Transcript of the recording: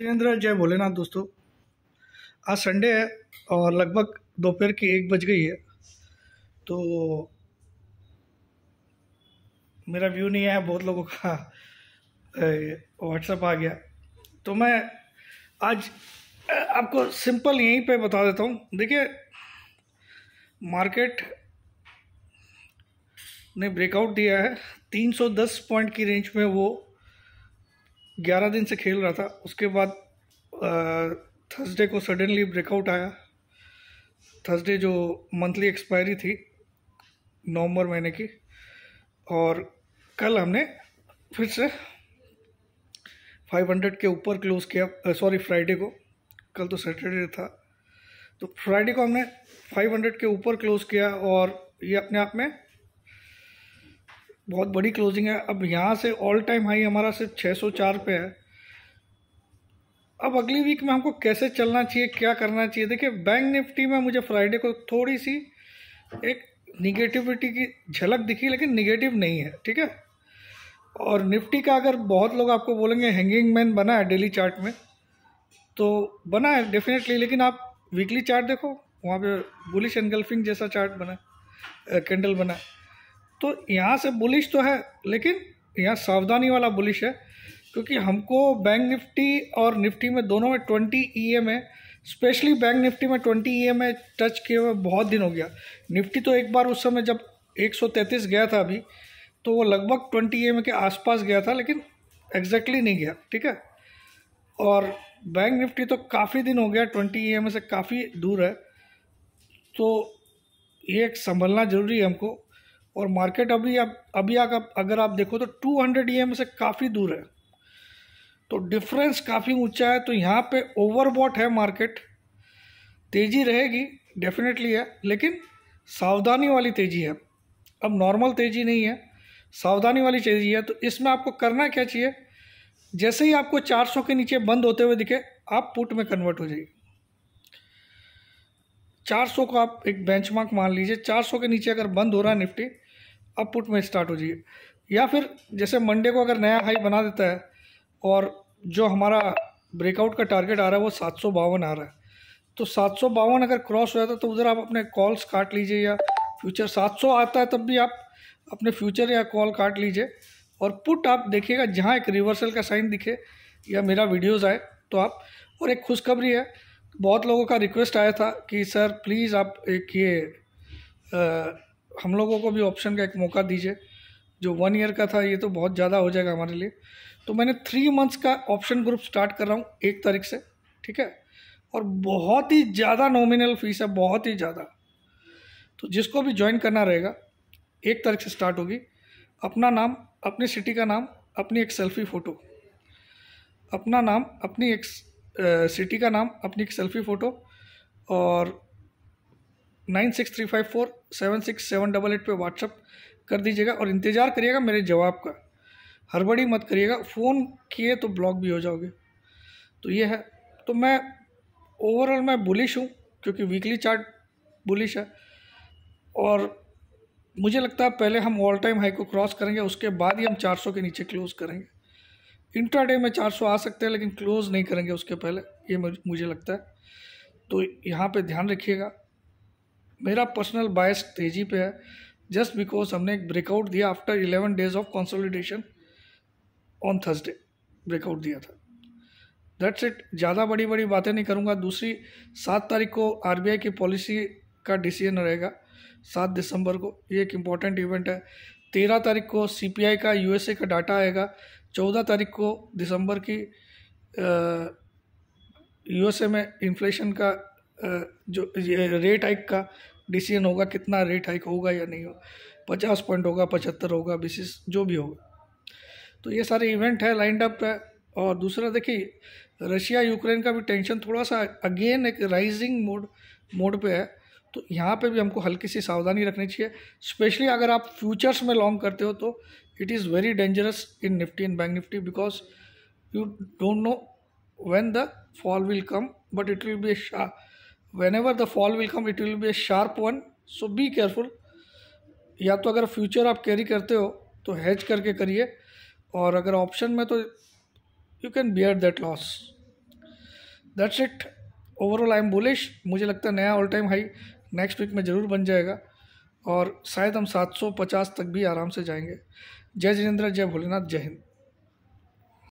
जिनेंद्र जय भोलेनाथ दोस्तों आज संडे है और लगभग दोपहर की एक बज गई है तो मेरा व्यू नहीं आया बहुत लोगों का व्हाट्सएप आ गया तो मैं आज आपको सिंपल यहीं पे बता देता हूँ देखिए मार्केट ने ब्रेकआउट दिया है 310 पॉइंट की रेंज में वो ग्यारह दिन से खेल रहा था उसके बाद थर्सडे को सडनली ब्रेकआउट आया थर्सडे जो मंथली एक्सपायरी थी नवंबर महीने की और कल हमने फिर से 500 के ऊपर क्लोज़ किया सॉरी फ्राइडे को कल तो सैटरडे था तो फ्राइडे को हमने 500 के ऊपर क्लोज़ किया और ये अपने आप में बहुत बड़ी क्लोजिंग है अब यहाँ से ऑल टाइम हाई हमारा सिर्फ चार पे है अब अगली वीक में हमको कैसे चलना चाहिए क्या करना चाहिए देखिए बैंक निफ्टी में मुझे फ्राइडे को थोड़ी सी एक निगेटिविटी की झलक दिखी लेकिन निगेटिव नहीं है ठीक है और निफ्टी का अगर बहुत लोग आपको बोलेंगे हैंगिंग मैन बना है डेली चार्ट में तो बना है डेफिनेटली लेकिन आप वीकली चार्ट देखो वहाँ पे बुलिश एनगल्फिंग जैसा चार्ट बना कैंडल बना है तो यहाँ से बुलिश तो है लेकिन यहाँ सावधानी वाला बुलिश है क्योंकि हमको बैंक निफ्टी और निफ्टी में दोनों में ट्वेंटी ई एम है स्पेशली बैंक निफ्टी में ट्वेंटी ई एम टच किए हुए बहुत दिन हो गया निफ्टी तो एक बार उस समय जब तैंतीस गया था अभी तो वो लगभग ट्वेंटी ई e के आसपास गया था लेकिन एग्जैक्टली exactly नहीं गया ठीक है और बैंक निफ्टी तो काफ़ी दिन हो गया ट्वेंटी ई e से काफ़ी दूर है तो ये एक संभलना ज़रूरी है हमको और मार्केट अभी आप अभी आप अगर आप देखो तो 200 हंड्रेड से काफ़ी दूर है तो डिफरेंस काफ़ी ऊंचा है तो यहाँ पे ओवरबॉट है मार्केट तेज़ी रहेगी डेफिनेटली है लेकिन सावधानी वाली तेज़ी है अब नॉर्मल तेज़ी नहीं है सावधानी वाली तेज़ी है तो इसमें आपको करना क्या चाहिए जैसे ही आपको 400 के नीचे बंद होते हुए दिखे आप पुट में कन्वर्ट हो जाइए 400 को आप एक बेंचमार्क मान लीजिए 400 के नीचे अगर बंद हो रहा है निफ्टी अपपुट पुट में स्टार्ट हो जाइए या फिर जैसे मंडे को अगर नया हाई बना देता है और जो हमारा ब्रेकआउट का टारगेट आ रहा है वो सात सौ बावन आ रहा है तो सात सौ बावन अगर क्रॉस हो जाता है तो उधर आप अपने कॉल्स काट लीजिए या फ्यूचर सात सौ आता है तब भी आप अपने फ्यूचर या कॉल काट लीजिए और पुट आप देखिएगा जहाँ एक रिवर्सल का साइन दिखे या मेरा वीडियोज़ आए तो आप और एक खुशखबरी है बहुत लोगों का रिक्वेस्ट आया था कि सर प्लीज़ आप एक ये हम लोगों को भी ऑप्शन का एक मौका दीजिए जो वन ईयर का था ये तो बहुत ज़्यादा हो जाएगा हमारे लिए तो मैंने थ्री मंथ्स का ऑप्शन ग्रुप स्टार्ट कर रहा हूँ एक तारीख से ठीक है और बहुत ही ज़्यादा नॉमिनल फीस है बहुत ही ज़्यादा तो जिसको भी ज्वाइन करना रहेगा एक तारीख से स्टार्ट होगी अपना नाम अपनी सिटी का नाम अपनी एक सेल्फी फ़ोटो अपना नाम अपनी एक सिटी का नाम अपनी एक सेल्फी फ़ोटो और nine six three five four seven six seven double eight पर व्हाट्सअप कर दीजिएगा और इंतज़ार करिएगा मेरे जवाब का हड़बड़ी मत करिएगा फ़ोन किए तो ब्लॉक भी हो जाओगे तो ये है तो मैं ओवरऑल मैं बुलिश हूँ क्योंकि वीकली चार्ट बुलिश है और मुझे लगता है पहले हम ऑल टाइम हाई को क्रॉस करेंगे उसके बाद ही हम 400 के नीचे क्लोज़ करेंगे इंट्रा डे में 400 आ सकते हैं लेकिन क्लोज़ नहीं करेंगे उसके पहले ये मुझे लगता है तो यहाँ पे ध्यान रखिएगा मेरा पर्सनल बायस तेजी पे है जस्ट बिकॉज हमने एक ब्रेकआउट दिया after eleven days of consolidation on Thursday breakout दिया था दैट्स इट ज़्यादा बड़ी बड़ी बातें नहीं करूँगा दूसरी सात तारीख को आर की पॉलिसी का डिसीजन रहेगा सात दिसंबर को ये एक इम्पॉर्टेंट इवेंट है तेरह तारीख को सी का यू का डाटा आएगा चौदह तारीख को दिसंबर की यूएसए में इन्फ्लेशन का जो ये रेट हाइक का डिसीजन होगा कितना रेट हाइक होगा या नहीं होगा पचास पॉइंट होगा पचहत्तर होगा बेसिस जो भी होगा तो ये सारे इवेंट है लाइंड अप है और दूसरा देखिए रशिया यूक्रेन का भी टेंशन थोड़ा सा अगेन एक राइजिंग मोड मोड पे है तो यहाँ पे भी हमको हल्की सी सावधानी रखनी चाहिए स्पेशली अगर आप फ्यूचर्स में लॉन्ग करते हो तो it is very dangerous in Nifty in bank Nifty because you don't know when the fall will come but it will be a whenever the fall will come it will be a sharp one so be careful या तो अगर future आप carry करते हो तो hedge करके करिए और अगर option में तो you can bear that loss that's it overall I am bullish मुझे लगता है नया all time high next week में ज़रूर बन जाएगा और शायद हम 750 तक भी आराम से जाएंगे जय जिनेन्द्र जय भोलेनाथ जय हिंद